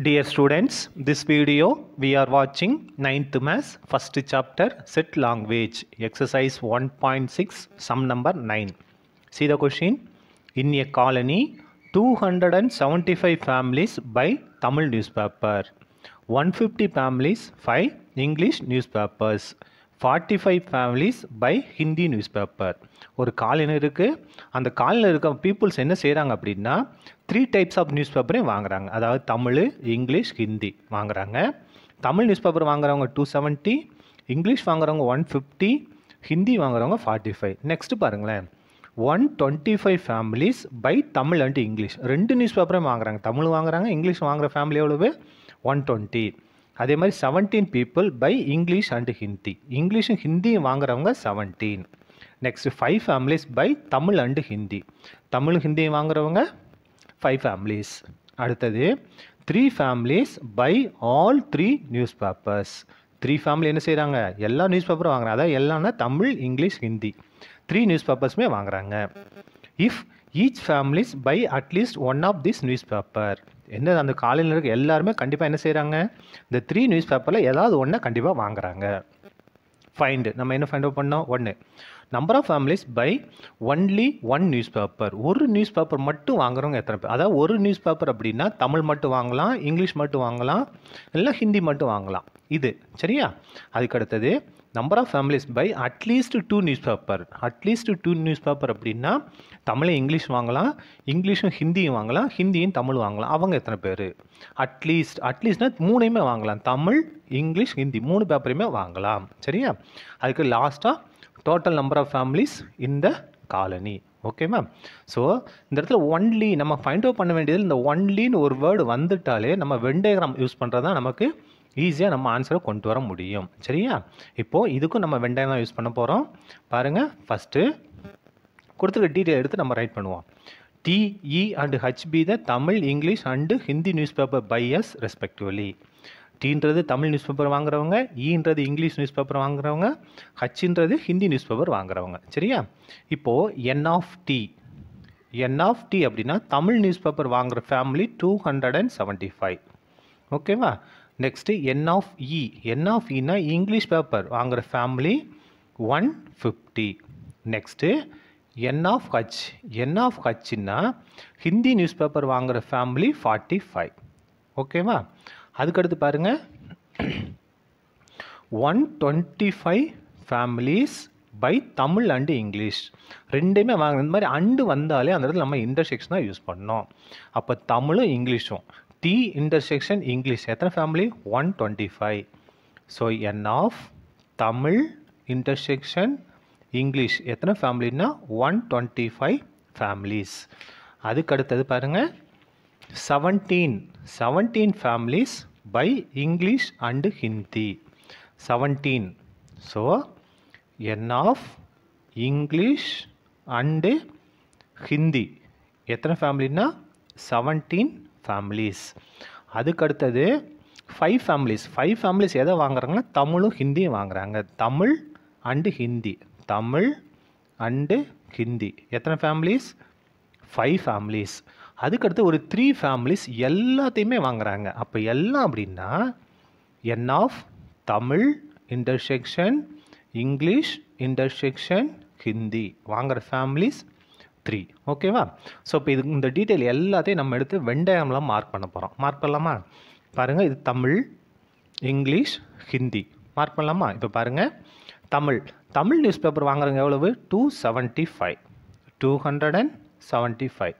Dear students, this video we are watching 9th Mass, 1st chapter, set language, exercise 1.6, sum number 9. See the question. In a colony, 275 families buy Tamil newspaper, 150 families buy English newspapers, forty five families buy Hindi newspaper ஒரு காலினம் இருக்குது அந்த காலில் இருக்க peoples என்ன செய்கிறாங்க அப்படின்னா three types of news பேப்பரையும் வாங்குறாங்க அதாவது தமிழ் இங்கிலீஷ் ஹிந்தி வாங்குறாங்க தமிழ் நியூஸ் பேப்பர் வாங்குறவங்க டூ செவன்ட்டி இங்கிலீஷ் வாங்குறவங்க ஒன் ஃபிஃப்டி ஹிந்தி வாங்குறவங்க ஃபார்ட்டி ஃபைவ் நெக்ஸ்ட்டு பாருங்களேன் one twenty five families buy Tamil and English ரெண்டு நியூஸ் பேப்பரையும் வாங்குறாங்க தமிழ் வாங்குறாங்க இங்கிலீஷ் வாங்குகிற ஃபேமிலி எவ்வளவு ஒன் டுவெண்ட்டி அதே மாதிரி seventeen people buy English and Hindi இங்கிலீஷும் ஹிந்தியும் வாங்குறவங்க seventeen next five families buy Tamil and Hindi Tamil ஹிந்தியும் வாங்குறவங்க ஃபைவ் ஃபேமிலிஸ் அடுத்தது three families buy all three newspapers three family என்ன செய்கிறாங்க எல்லா நியூஸ் பேப்பரும் வாங்குறாங்க அதாவது எல்லாம்னா Tamil English Hindi three news பேப்பர்ஸுமே வாங்குறாங்க if each families buy at least one of this newspaper என்ன அந்த காலையில் இருக்க எல்லாருமே கண்டிப்பாக என்ன செய்கிறாங்க இந்த த்ரீ நியூஸ் பேப்பரில் ஏதாவது ஒன்றை கண்டிப்பாக வாங்குறாங்க ஃபைண்டு நம்ம என்ன ஃபைண்ட் அவுட் பண்ணோம் ஒன்று number of families buy only one newspaper ஒரு நியூஸ் பேப்பர் மட்டும் வாங்குறவங்க எத்தனை பேர் அதாவது ஒரு நியூஸ் பேப்பர் அப்படின்னா தமிழ் மட்டும் வாங்கலாம் இங்கிலீஷ் மட்டும் வாங்கலாம் இல்லை ஹிந்தி மட்டும் வாங்கலாம் இது சரியா அதுக்கு அடுத்தது number of families buy at least two newspaper at least two newspaper அப்படின்னா தமிழை இங்கிலீஷ் வாங்கலாம் இங்கிலீஷும் ஹிந்தியும் வாங்கலாம் ஹிந்தியும் தமிழ் வாங்கலாம் அவங்க எத்தனை பேர் அட்லீஸ்ட் அட்லீஸ்ட்னா மூணையுமே வாங்கலாம் தமிழ் இங்கிலீஷ் ஹிந்தி மூணு பேப்பரையுமே வாங்கலாம் சரியா அதுக்கு லாஸ்ட்டாக டோட்டல் நம்பர் ஆஃப் ஃபேமிலிஸ் இந்த காலனி ஓகே மேம் ஸோ இந்த இடத்துல ஒன்லி நம்ம ஃபைண்ட் அவுட் பண்ண வேண்டியது இந்த ஒன்லின்னு ஒரு வேர்டு வந்துட்டாலே நம்ம வெண்டேகிராம் யூஸ் பண்ணுறது தான் நமக்கு ஈஸியாக நம்ம ஆன்சரை கொண்டு வர முடியும் சரியா இப்போது இதுக்கும் நம்ம வெண்டாயம் தான் யூஸ் பண்ண போகிறோம் பாருங்கள் ஃபஸ்ட்டு கொடுத்துருக்க டீட்டெயில் எடுத்து நம்ம ரைட் பண்ணுவோம் T E and H be the Tamil English and Hindi newspaper buyers respectively டீன்றது தமிழ் நியூஸ் பேப்பர் வாங்குறவங்க ஈன்றது e இங்கிலீஷ் நியூஸ் பேப்பர் வாங்குறவங்க ஹச்ன்றது ஹிந்தி நியூஸ் பேப்பர் வாங்குறவங்க சரியா இப்போது n of T n of T அப்படின்னா தமிழ் நியூஸ் பேப்பர் வாங்குகிற family two hundred and seventy five ஓகேவா next n of E n of இனா இங்கிலீஷ் பேப்பர் வாங்குகிற family one fifty next n of H N of ஹச்னா Hindi newspaper வாங்குகிற family forty five ஓகேவா அதுக்கடுத்து பாருங்கள் one twenty five families buy Tamil and English ரெண்டுமே வாங்க இந்த மாதிரி அண்டு வந்தாலே அந்த இடத்துல நம்ம இன்டர்செக்ஷனாக யூஸ் பண்ணோம் அப்போ தமிழும் இங்கிலீஷும் டி இன்டர்செக்ஷன் இங்கிலீஷ் எத்தனை family one twenty five so n of Tamil intersection English எத்தனை ஃபேமிலின்னா ஒன் டுவெண்ட்டி ஃபைவ் ஃபேமிலிஸ் அதுக்கு அடுத்தது பாருங்கள் seventeen seventeen families buy English and Hindi seventeen so n of English and Hindi எத்தனை ஃபேமிலின்னா செவன்டீன் ஃபேமிலிஸ் அதுக்கடுத்தது ஃபைவ் ஃபேமிலிஸ் ஃபைவ் ஃபேமிலிஸ் எதை வாங்குறாங்கன்னா தமிழும் ஹிந்தியும் வாங்குறாங்க தமிழ் அண்டு ஹிந்தி தமிழ் அண்டு ஹிந்தி எத்தனை ஃபேமிலிஸ் ஃபைவ் ஃபேமிலிஸ் அதுக்கடுத்து ஒரு த்ரீ ஃபேமிலிஸ் எல்லாத்தையுமே வாங்குறாங்க அப்போ எல்லாம் அப்படின்னா n of Tamil intersection English intersection Hindi வாங்குகிற ஃபேமிலிஸ் த்ரீ ஓகேவா ஸோ இப்போ இது இந்த டீட்டெயில் எல்லாத்தையும் நம்ம எடுத்து வெண்டயம்லாம் மார்க் பண்ண போகிறோம் மார்க் பண்ணலாமா பாருங்கள் இது தமிழ் இங்கிலீஷ் ஹிந்தி மார்க் பண்ணலாமா இப்போ பாருங்கள் தமிழ் தமிழ் நியூஸ் பேப்பர் வாங்குறவங்க எவ்வளவு two seventy five two hundred and seventy five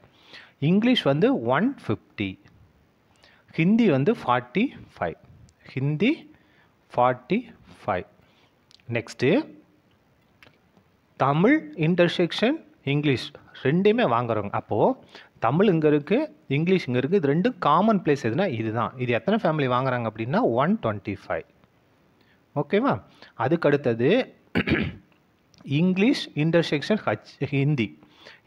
English வந்து ஒன் ஃபிஃப்டி ஹிந்தி வந்து forty five Hindi forty five next Tamil intersection English ரெண்டையுமே வாங்குறவங்க அப்போது தமிழ் இங்கே இருக்குது இங்கிலீஷ் இங்கே இருக்குது இது ரெண்டும் காமன் பிளேஸ் எதுனா இதுதான் இது எத்தனை ஃபேமிலி வாங்குறாங்க அப்படின்னா ஒன் டுவெண்ட்டி ஃபைவ் ஓகேவா அதுக்கு அடுத்தது English intersection H Hindi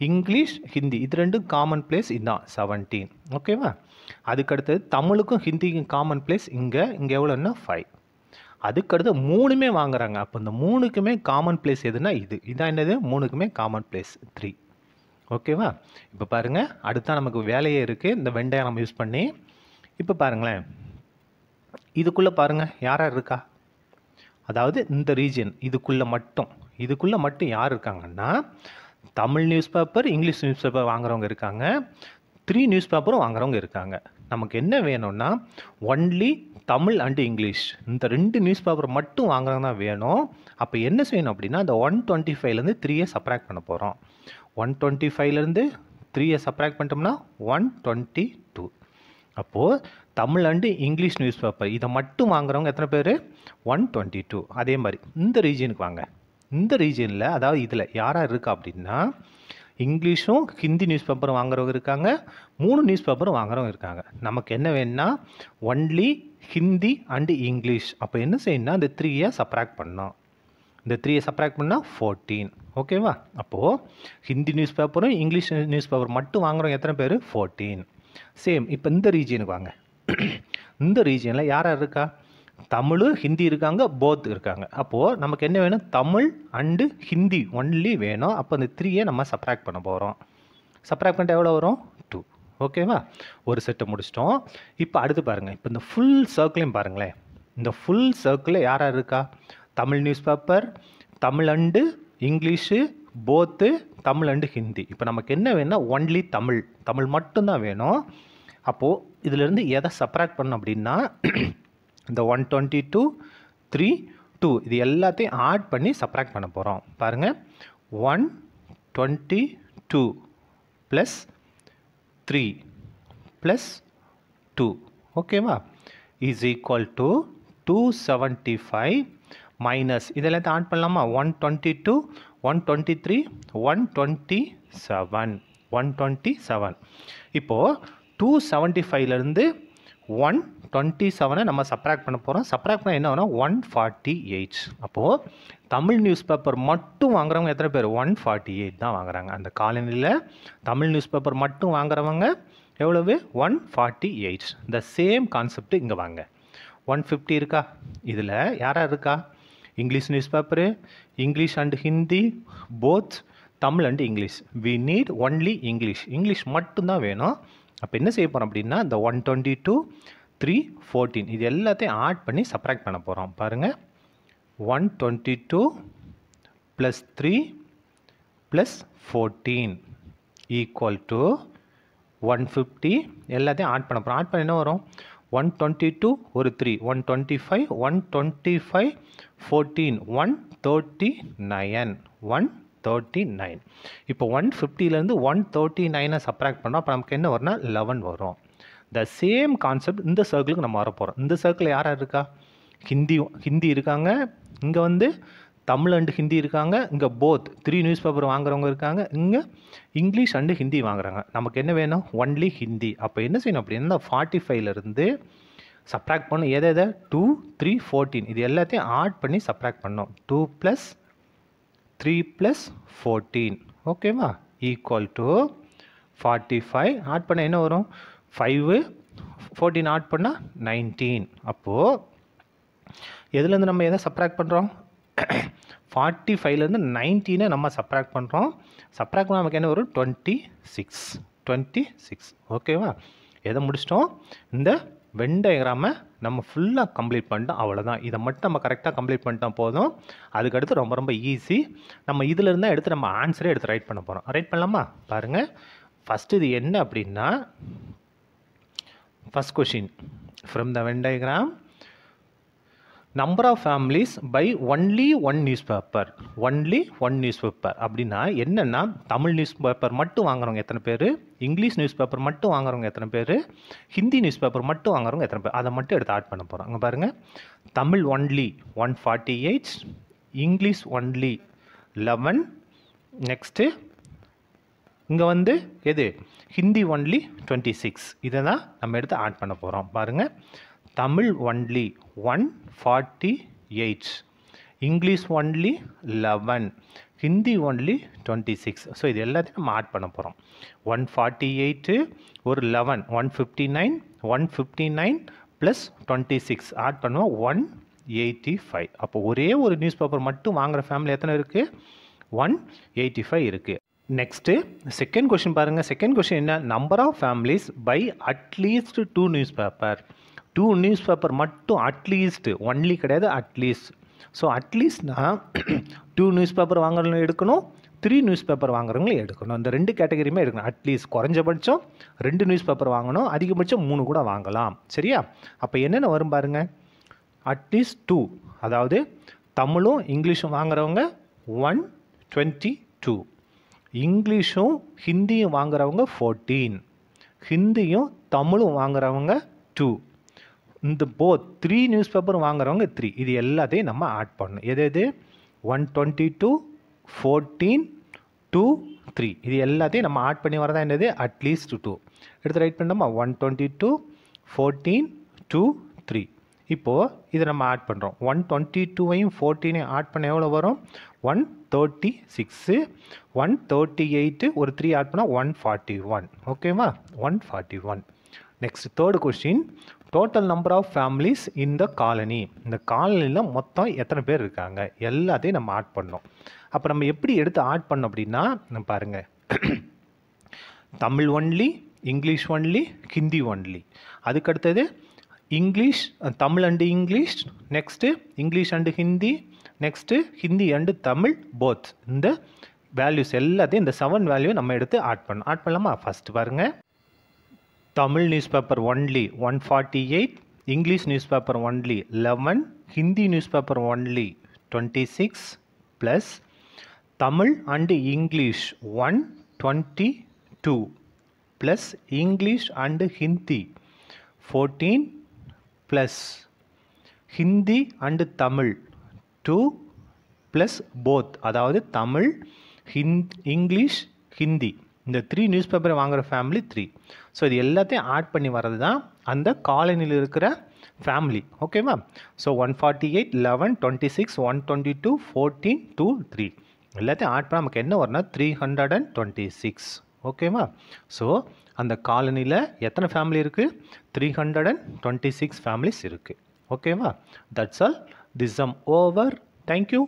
English Hindi இது ரெண்டும் காமன் பிளேஸ் இதுதான் செவன்டீன் ஓகேவா அதுக்கடுத்தது தமிழுக்கும் ஹிந்திக்கும் காமன் பிளேஸ் இங்கே இங்கே எவ்வளோன்னா ஃபைவ் அதுக்கடுத்து மூணுமே வாங்குறாங்க அப்போ இந்த மூணுக்குமே காமன் பிளேஸ் எதுனா இது இதான் என்னது மூணுக்குமே காமன் பிளேஸ் த்ரீ ஓகேவா இப்போ பாருங்கள் அடுத்தா நமக்கு வேலையே இருக்குது இந்த வெண்டையை நம்ம யூஸ் பண்ணி இப்போ பாருங்களேன் இதுக்குள்ளே பாருங்கள் யார் யார் இருக்கா அதாவது இந்த ரீஜன் இதுக்குள்ளே மட்டும் இதுக்குள்ளே மட்டும் யார் இருக்காங்கன்னா Tamil newspaper English newspaper வாங்குறவங்க இருக்காங்க த்ரீ நியூஸ் பேப்பரும் வாங்குறவங்க இருக்காங்க நமக்கு என்ன வேணும்னா ஒன்லி தமிழ் அண்டு இங்கிலீஷ் இந்த ரெண்டு நியூஸ் பேப்பர் மட்டும் வாங்குறவங்க தான் வேணும் அப்போ என்ன செய்யணும் அப்படின்னா அந்த ஒன் டுவெண்ட்டி ஃபைவ்லேருந்து த்ரீயை சப்ராக்ட் பண்ண போகிறோம் ஒன் டுவெண்ட்டி ஃபைவ்லேருந்து த்ரீயை சப்ராக்ட் பண்ணிட்டோம்னா ஒன் டுவெண்ட்டி டூ அப்போது Tamil and English newspaper இதை மட்டும் வாங்குறவங்க எத்தனை பேர் ஒன் டுவெண்ட்டி டூ அதே மாதிரி இந்த ரீஜனுக்கு வாங்க இந்த ரீஜனில் அதாவது இதில் யாராக இருக்கா அப்படின்னா இங்கிலீஷும் ஹிந்தி நியூஸ் பேப்பரும் வாங்குறவங்க இருக்காங்க மூணு நியூஸ் பேப்பரும் வாங்குறவங்க இருக்காங்க நமக்கு என்ன வேணும்னா ஒன்லி ஹிந்தி அண்டு இங்கிலீஷ் அப்போ என்ன செய்யணும்னா அந்த த்ரீயை சப்ராக்ட் பண்ணோம் இந்த த்ரீயை சப்ராக்ட் பண்ணால் ஃபோர்டீன் ஓகேவா அப்போது ஹிந்தி நியூஸ் பேப்பரும் இங்கிலீஷ் நியூஸ் பேப்பர் மட்டும் வாங்குகிறவங்க எத்தனை பேர் ஃபோர்டீன் சேம் இப்போ இந்த ரீஜியனுக்கு வாங்க இந்த ரீஜியனில் யார் யார் இருக்கா தமிழ் ஹிந்தி இருக்காங்க போத் இருக்காங்க அப்போது நமக்கு என்ன வேணும் தமிழ் அண்டு ஹிந்தி ஒன்லி வேணும் அப்போ அந்த த்ரீயை நம்ம சப்ராக்ட் பண்ண போகிறோம் சப்ராக்ட் பண்ணிட்டு எவ்வளோ வரும் டூ ஓகேவா ஒரு செட்டை முடிச்சிட்டோம் இப்போ அடுத்து பாருங்கள் இப்போ இந்த ஃபுல் சர்க்கிளையும் பாருங்களேன் இந்த ஃபுல் சர்க்கிளில் யார் யார் இருக்கா Tamil newspaper Tamil and English both Tamil and Hindi இப்போ நமக்கு என்ன வேணும்னா ஒன்லி தமிழ் தமிழ் மட்டும்தான் வேணும் அப்போது இதிலேருந்து எதை சப்ராக்ட் பண்ணோம் அப்படின்னா இந்த one twenty two three two இது எல்லாத்தையும் ஆட் பண்ணி சப்ராக்ட் பண்ண போகிறோம் பாருங்கள் one twenty two plus three plus two ஓகேவா is equal to two seventy five minus இதெல்லாம் ஆட் பண்ணலாமா one twenty two one twenty three one twenty seven one twenty seven இப்போது டூ செவன்ட்டி ஃபைவ்லேருந்து one twenty செவனை நம்ம subtract பண்ண போகிறோம் subtract பண்ண என்ன வேணும் ஒன் ஃபார்ட்டி எயிட் அப்போது தமிழ் நியூஸ் பேப்பர் மட்டும் வாங்குறவங்க எத்தனை பேர் ஒன் ஃபார்ட்டி எயிட் தான் வாங்குறாங்க அந்த காலனியில் தமிழ் நியூஸ் பேப்பர் மட்டும் வாங்குறவங்க எவ்வளவு ஒன் ஃபார்ட்டி எயிட் இந்த சேம் கான்செப்ட் இங்கே வாங்க ஒன் ஃபிஃப்டி இருக்கா இதில் யாராக இருக்கா English newspaper English and Hindi both Tamil and English we need only English English மட்டும்தான் வேணும் அப்போ என்ன செய்ய போகிறோம் அப்படின்னா இந்த one twenty two three fourteen இது எல்லாத்தையும் ஆட் பண்ணி சப்ராக்ட் பண்ண போகிறோம் பாருங்கள் one twenty two plus three plus fourteen equal to one fifty எல்லாத்தையும் ஆட் பண்ண போகிறோம் ஆட் பண்ண என்ன வரும் ஒன் டுவெண்ட்டி டூ ஒரு three one twenty five one twenty five fourteen one thirty nine one thirty nine இப்போ ஒன் ஃபிஃப்டிலேருந்து one thirty நைனை சப்ராக்ட் பண்ணோம் அப்போ நமக்கு என்ன வரும்னா லெவன் வரும் த சேம் கான்செப்ட் இந்த சர்க்கிளுக்கு நம்ம வர போகிறோம் இந்த சர்க்கிள் யார் இருக்கா ஹிந்தி ஹிந்தி இருக்காங்க இங்கே வந்து தமிழ் அண்டு ஹிந்தி இருக்காங்க இங்கே போத் த்ரீ நியூஸ் பேப்பர் வாங்குறவங்க இருக்காங்க இங்கே இங்கிலீஷ் அண்டு ஹிந்தி வாங்குறாங்க நமக்கு என்ன வேணும் ஒன்லி ஹிந்தி அப்போ என்ன செய்யணும் அப்படின்னா இந்த ஃபார்ட்டி ஃபைவ்லேருந்து சப்ராக்ட் பண்ணும் எதை எதை டூ த்ரீ ஃபோர்டீன் இது எல்லாத்தையும் ஆட் பண்ணி சப்ராக்ட் பண்ணோம் two plus three plus fourteen ஓகேவா equal to forty five add பண்ண என்ன வரும் ஃபைவு ஃபோர்டீன் ஆட் பண்ணால் நைன்டீன் அப்போது எதுலேருந்து நம்ம எதை சப்ராக்ட் பண்ணுறோம் ஃபார்ட்டி ஃபைவ்லேருந்து நைன்டீனை நம்ம சப்ராக்ட் பண்ணுறோம் சப்ராக்ட் பண்ண நமக்கு என்ன வரும் டுவெண்ட்டி சிக்ஸ் டுவெண்ட்டி சிக்ஸ் ஓகேவா எதை முடிச்சிட்டோம் இந்த வெண்டை டயக்ராமை நம்ம ஃபுல்லாக கம்ப்ளீட் பண்ணிட்டோம் அவ்வளோதான் இதை மட்டும் நம்ம கரெக்டாக கம்ப்ளீட் பண்ணிட்டோம் போதும் அதுக்கடுத்து ரொம்ப ரொம்ப ஈஸி நம்ம இதில் இருந்தால் எடுத்து நம்ம ஆன்சரே எடுத்து ரைட் பண்ண போகிறோம் ரைட் பண்ணலாமா பாருங்கள் ஃபஸ்ட்டு இது என்ன அப்படின்னா first question from the Venn diagram number of families buy only one newspaper only one newspaper அப்படின்னா என்னென்னா தமிழ் நியூஸ் பேப்பர் மட்டும் வாங்குறவங்க எத்தனை பேர் இங்கிலீஷ் நியூஸ் பேப்பர் மட்டும் வாங்குறவங்க எத்தனை பேர் ஹிந்தி நியூஸ் பேப்பர் மட்டும் வாங்குறவங்க எத்தனை பேர் அதை மட்டும் எடுத்து ஆட் பண்ண போகிறோம் அங்கே பாருங்கள் Tamil only one forty eight English only eleven next இங்கே வந்து எது ஹிந்தி ஒன்லி டுவெண்ட்டி சிக்ஸ் இதை தான் நம்ம எடுத்து ஆட் பண்ண போகிறோம் பாருங்கள் Tamil only 148 English only eleven Hindi only twenty six so இது எல்லாத்தையும் நம்ம ஆட் பண்ண போகிறோம் ஒன் ஃபார்ட்டி எயிட்டு ஒரு eleven one fifty nine one fifty nine plus twenty six add பண்ணுவோம் ஒன் எயிட்டி ஃபைவ் அப்போ ஒரே ஒரு நியூஸ் பேப்பர் மட்டும் வாங்குகிற ஃபேமிலி எத்தனை இருக்குது ஒன் எயிட்டி ஃபைவ் இருக்குது நெக்ஸ்ட்டு செகண்ட் கொஷின் பாருங்கள் செகண்ட் கொஷின் என்ன number of families buy at least two newspaper two newspaper மட்டும் அட்லீஸ்ட் ஒன்லி கிடையாது அட்லீஸ்ட் ஸோ அட்லீஸ்ட்னா டூ நியூஸ் பேப்பர் வாங்குறவங்களும் எடுக்கணும் த்ரீ நியூஸ் பேப்பர் வாங்குறவங்களும் எடுக்கணும் அந்த ரெண்டு கேட்டகரியுமே எடுக்கணும் அட்லீஸ்ட் குறைஞ்சபட்சம் ரெண்டு நியூஸ் பேப்பர் வாங்கணும் அதிகபட்சம் மூணு கூட வாங்கலாம் சரியா அப்போ என்னென்ன வரும் பாருங்கள் அட்லீஸ்ட் டூ அதாவது தமிழும் இங்கிலீஷும் வாங்குறவங்க ஒன் டுவெண்ட்டி டூ இங்கிலீஷும் ஹிந்தியும் வாங்குறவங்க ஃபோர்டீன் ஹிந்தியும் தமிழும் வாங்குறவங்க டூ இந்த போ த்ரீ நியூஸ் பேப்பர் வாங்குறவங்க த்ரீ இது எல்லாத்தையும் நம்ம ஆட் பண்ணணும் எது எது one twenty two fourteen two three இது எல்லாத்தையும் நம்ம ஆட் பண்ணி வரதான் என்னது அட்லீஸ்ட் டூ எடுத்து ரைட் பண்ணோமா one twenty two fourteen two three இப்போது இதை நம்ம ஆட் பண்ணுறோம் ஒன் டுவெண்ட்டி டூவையும் ஃபோர்டீனையும் ஆட் பண்ண எவ்வளோ வரும் one thirty six one thirty eight ஒரு த்ரீ ஆட் பண்ணால் ஒன் ஃபார்ட்டி ஒன் ஓகேவா one forty one next third question total number of families இந்த காலனி இந்த காலனியில் மொத்தம் எத்தனை பேர் இருக்காங்க எல்லாத்தையும் நம்ம ஆட் பண்ணோம் அப்போ நம்ம எப்படி எடுத்து ஆட் பண்ணோம் அப்படின்னா நம்ம பாருங்கள் Tamil only English only Hindi only அதுக்கடுத்தது English Tamil and English next English and Hindi next Hindi and Tamil both இந்த வேல்யூஸ் எல்லாத்தையும் இந்த செவன் வேல்யூ நம்ம எடுத்து ஆட் பண்ணோம் ஆட் பண்ணலாமா ஃபஸ்ட்டு பாருங்கள் Tamil newspaper only one forty eight English newspaper only eleven Hindi newspaper only twenty six plus Tamil and English one twenty two plus English and Hindi fourteen plus Hindi and Tamil two plus both அதாவது Tamil Hind English Hindi இந்த three news பேப்பரை வாங்குகிற family three so இது எல்லாத்தையும் add பண்ணி வர்றது தான் அந்த காலனியில் இருக்கிற ஃபேமிலி ஓகேவா so one forty eight eleven twenty six one twenty two fourteen two three எல்லாத்தையும் ஆட் பண்ண நமக்கு என்ன வரும்னா three hundred and twenty six ஓகேவா ஸோ அந்த காலனியில் எத்தனை ஃபேமிலி இருக்குது three hundred and twenty six families இருக்குது ஓகேவா that's all this sum over thank you